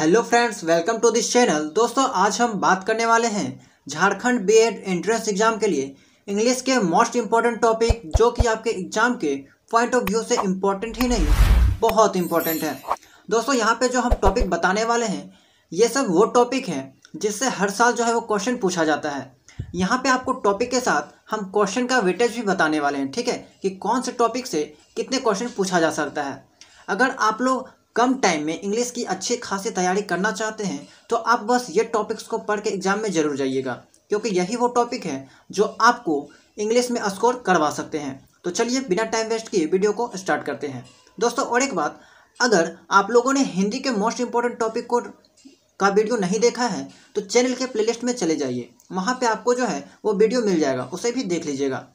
hello friends welcome to this channel दोस्तों आज हम बात करने वाले हैं झारखंड बीएड एंट्रेंस एग्जाम के लिए इंग्लिश के मोस्ट इम्पॉर्टेंट टॉपिक जो कि आपके एग्जाम के पॉइंट ऑफ व्यू से इम्पॉर्टेंट ही नहीं बहुत इम्पॉर्टेंट है दोस्तों यहाँ पे जो हम टॉपिक बताने वाले हैं ये सब वो टॉपिक हैं जिससे हर साल जो है वो क्वेश्चन पूछा जाता है यहाँ पर आपको टॉपिक के साथ हम क्वेश्चन का वेटेज भी बताने वाले हैं ठीक है कि कौन से टॉपिक से कितने क्वेश्चन पूछा जा सकता है अगर आप लोग कम टाइम में इंग्लिश की अच्छी खासी तैयारी करना चाहते हैं तो आप बस ये टॉपिक्स को पढ़ के एग्ज़ाम में ज़रूर जाइएगा क्योंकि यही वो टॉपिक है जो आपको इंग्लिश में स्कोर करवा सकते हैं तो चलिए बिना टाइम वेस्ट किए वीडियो को स्टार्ट करते हैं दोस्तों और एक बात अगर आप लोगों ने हिंदी के मोस्ट इंपॉर्टेंट टॉपिक को का वीडियो नहीं देखा है तो चैनल के प्लेलिस्ट में चले जाइए वहाँ पे आपको जो है वो वीडियो मिल जाएगा उसे भी देख लीजिएगा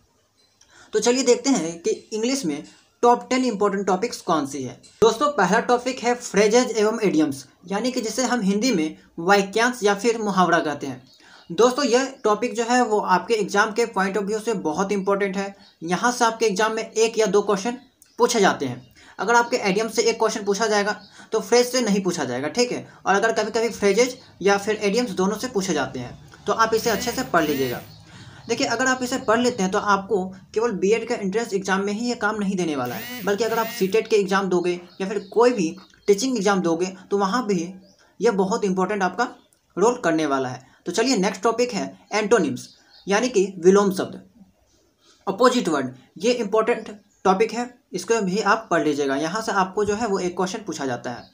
तो चलिए देखते हैं कि इंग्लिश में टॉप टेन इंपॉर्टेंट टॉपिक्स कौन सी है दोस्तों पहला टॉपिक है फ्रेजेज एवं एडियम्स यानी कि जिसे हम हिंदी में वाक्यांश या फिर मुहावरा कहते हैं दोस्तों यह टॉपिक जो है वो आपके एग्जाम के पॉइंट ऑफ व्यू से बहुत इंपॉर्टेंट है यहाँ से आपके एग्जाम में एक या दो क्वेश्चन पूछे जाते हैं अगर आपके एडियम से एक क्वेश्चन पूछा जाएगा तो फ्रेज से नहीं पूछा जाएगा ठीक है और अगर कभी कभी फ्रेजेज या फिर एडियम्स दोनों से पूछे जाते हैं तो आप इसे अच्छे से पढ़ लीजिएगा देखिए अगर आप इसे पढ़ लेते हैं तो आपको केवल बीएड का एंट्रेंस एग्जाम में ही ये काम नहीं देने वाला है बल्कि अगर आप सी e के एग्ज़ाम दोगे या फिर कोई भी टीचिंग एग्ज़ाम दोगे तो वहाँ भी यह बहुत इंपॉर्टेंट आपका रोल करने वाला है तो चलिए नेक्स्ट टॉपिक है एंटोनिम्स यानी कि विलोम शब्द अपोजिट वर्ड ये इंपॉर्टेंट टॉपिक है इसको भी आप पढ़ लीजिएगा यहाँ से आपको जो है वो एक क्वेश्चन पूछा जाता है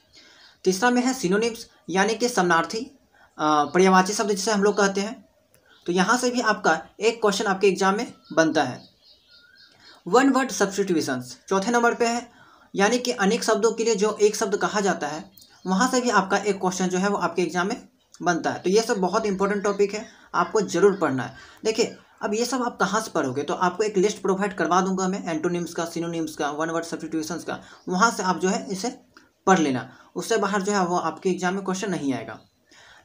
तीसरा में है सिनोनिम्स यानी कि समनार्थी पर्यावाची शब्द जिसे हम लोग कहते हैं तो यहाँ से भी आपका एक क्वेश्चन आपके एग्जाम में बनता है वन वर्ड सब्सटीट्यूशंस चौथे नंबर पे है यानी कि अनेक शब्दों के लिए जो एक शब्द कहा जाता है वहाँ से भी आपका एक क्वेश्चन जो है वो आपके एग्जाम में बनता है तो ये सब बहुत इंपॉर्टेंट टॉपिक है आपको ज़रूर पढ़ना है देखिए अब ये सब आप कहाँ से पढ़ोगे तो आपको एक लिस्ट प्रोवाइड करवा दूंगा मैं एंटोनिम्स का सिनोनिम्स का वन वर्ड सब्सटीट्यूशंस का वहाँ से आप जो है इसे पढ़ लेना उससे बाहर जो है वो आपके एग्जाम में क्वेश्चन नहीं आएगा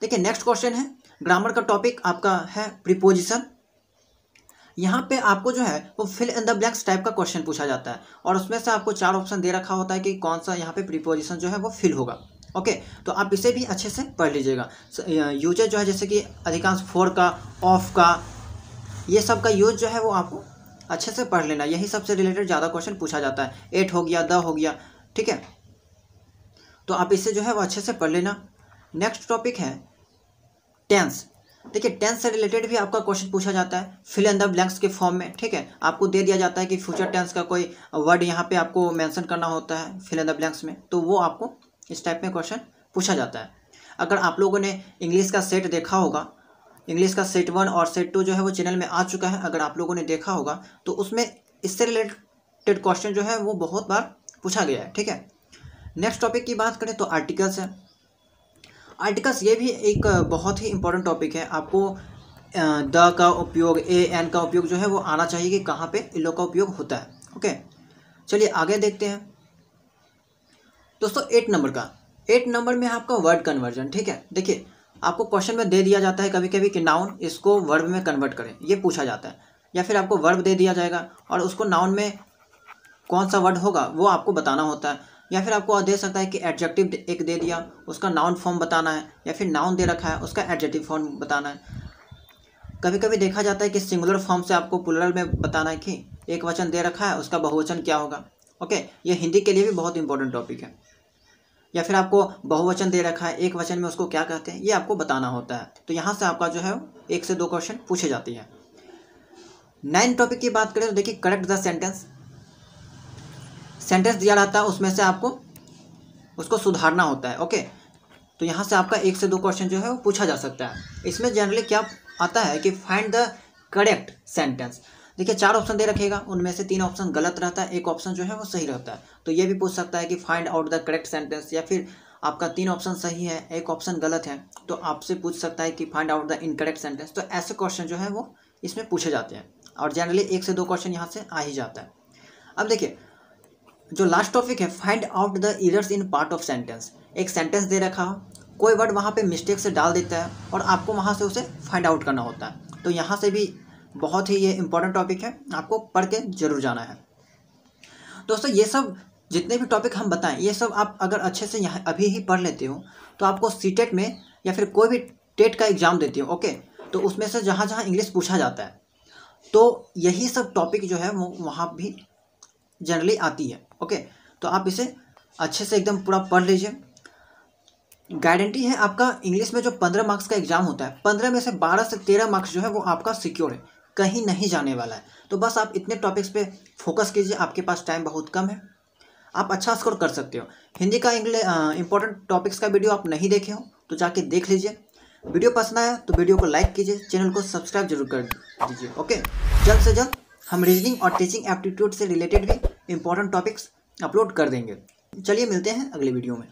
देखिए नेक्स्ट क्वेश्चन है ग्रामर का टॉपिक आपका है प्रिपोजिशन यहाँ पे आपको जो है वो fill in the blanks type का क्वेश्चन पूछा जाता है और उसमें से आपको चार ऑप्शन दे रखा होता है कि कौन सा यहाँ पे प्रीपोजिशन जो है वो फिल होगा ओके तो आप इसे भी अच्छे से पढ़ लीजिएगा यूज जो है जैसे कि अधिकांश फोर का ऑफ का ये सब का यूज जो है वो आपको अच्छे से पढ़ लेना यही सबसे रिलेटेड ज़्यादा क्वेश्चन पूछा जाता है एट हो गया द हो गया ठीक है तो आप इसे जो है वो अच्छे से पढ़ लेना नेक्स्ट टॉपिक है टेंस देखिए टेंस से रिलेटेड भी आपका क्वेश्चन पूछा जाता है फिल इन द ब्लैंक्स के फॉर्म में ठीक है आपको दे दिया जाता है कि फ्यूचर टेंस का कोई वर्ड यहाँ पे आपको मेंशन करना होता है फिल इन द ब्लैंक्स में तो वो आपको इस टाइप में क्वेश्चन पूछा जाता है अगर आप लोगों ने इंग्लिश का सेट देखा होगा इंग्लिश का सेट वन और सेट टू जो है वो चैनल में आ चुका है अगर आप लोगों ने देखा होगा तो उसमें इससे रिलेटेड क्वेश्चन जो है वो बहुत बार पूछा गया है ठीक है नेक्स्ट टॉपिक की बात करें तो आर्टिकल्स हैं आर्टिकल्स ये भी एक बहुत ही इंपॉर्टेंट टॉपिक है आपको द का उपयोग ए एन का उपयोग जो है वो आना चाहिए कि कहाँ पे इन का उपयोग होता है ओके चलिए आगे देखते हैं दोस्तों एट नंबर का एट नंबर में आपका वर्ड कन्वर्जन ठीक है देखिए आपको क्वेश्चन में दे दिया जाता है कभी कभी कि नाउन इसको वर्ब में कन्वर्ट करें ये पूछा जाता है या फिर आपको वर्ब दे दिया जाएगा और उसको नाउन में कौन सा वर्ड होगा वो आपको बताना होता है या फिर आपको दे सकता है कि एडजेक्टिव एक दे दिया उसका नाउन फॉर्म बताना है या फिर नाउन दे रखा है उसका एडजेक्टिव फॉर्म बताना है कभी कभी देखा जाता है कि सिंगुलर फॉर्म से आपको पुलरल में बताना है कि एक वचन दे रखा है उसका बहुवचन क्या होगा ओके ये हिंदी के लिए भी बहुत इंपॉर्टेंट टॉपिक है या फिर आपको बहुवचन दे रखा है एक वचन में उसको क्या कहते हैं ये आपको बताना होता है तो यहाँ से आपका जो है एक से दो क्वेश्चन पूछे जाती है नाइन टॉपिक की बात करें तो देखिए करेक्ट द सेंटेंस सेंटेंस दिया रहता है उसमें से आपको उसको सुधारना होता है ओके तो यहाँ से आपका एक से दो क्वेश्चन जो है वो पूछा जा सकता है इसमें जनरली क्या आता है कि फाइंड द करेक्ट सेंटेंस देखिए चार ऑप्शन दे रखेगा उनमें से तीन ऑप्शन गलत रहता है एक ऑप्शन जो है वो सही रहता है तो ये भी पूछ सकता है कि find out the correct sentence या फिर आपका तीन ऑप्शन सही है एक ऑप्शन गलत है तो आपसे पूछ सकता है कि find out the incorrect sentence तो ऐसे क्वेश्चन जो है वो इसमें पूछे जाते हैं और जनरली एक से दो क्वेश्चन यहाँ से आ ही जाता है अब देखिए जो लास्ट टॉपिक है find out the errors in part of sentence एक सेंटेंस दे रखा हो कोई वर्ड वहाँ पे मिस्टेक से डाल देता है और आपको वहाँ से उसे फाइंड आउट करना होता है तो यहाँ से भी बहुत ही ये इंपॉर्टेंट टॉपिक है आपको पढ़ के जरूर जाना है दोस्तों ये सब जितने भी टॉपिक हम बताएं ये सब आप अगर अच्छे से यहाँ अभी ही पढ़ लेते हो तो आपको सी e में या फिर कोई भी टेट e का एग्ज़ाम देती हो ओके तो उसमें से जहाँ जहाँ इंग्लिश पूछा जाता है तो यही सब टॉपिक जो है वो वहाँ भी जनरली आती है ओके तो आप इसे अच्छे से एकदम पूरा पढ़ लीजिए गारंटी है आपका इंग्लिश में जो पंद्रह मार्क्स का एग्जाम होता है पंद्रह में से बारह से तेरह मार्क्स जो है वो आपका सिक्योर है कहीं नहीं जाने वाला है तो बस आप इतने टॉपिक्स पे फोकस कीजिए आपके पास टाइम बहुत कम है आप अच्छा स्कोर कर सकते हो हिंदी का इंग्लिश इंपॉर्टेंट टॉपिक्स का वीडियो आप नहीं देखे हो तो जाके देख लीजिए वीडियो पसंद आया तो वीडियो को लाइक कीजिए चैनल को सब्सक्राइब जरूर कर दीजिए ओके जल्द से जल्द हम रीजनिंग और टीचिंग एप्टीट्यूड से रिलेटेड भी इंपॉर्टेंट टॉपिक्स अपलोड कर देंगे चलिए मिलते हैं अगले वीडियो में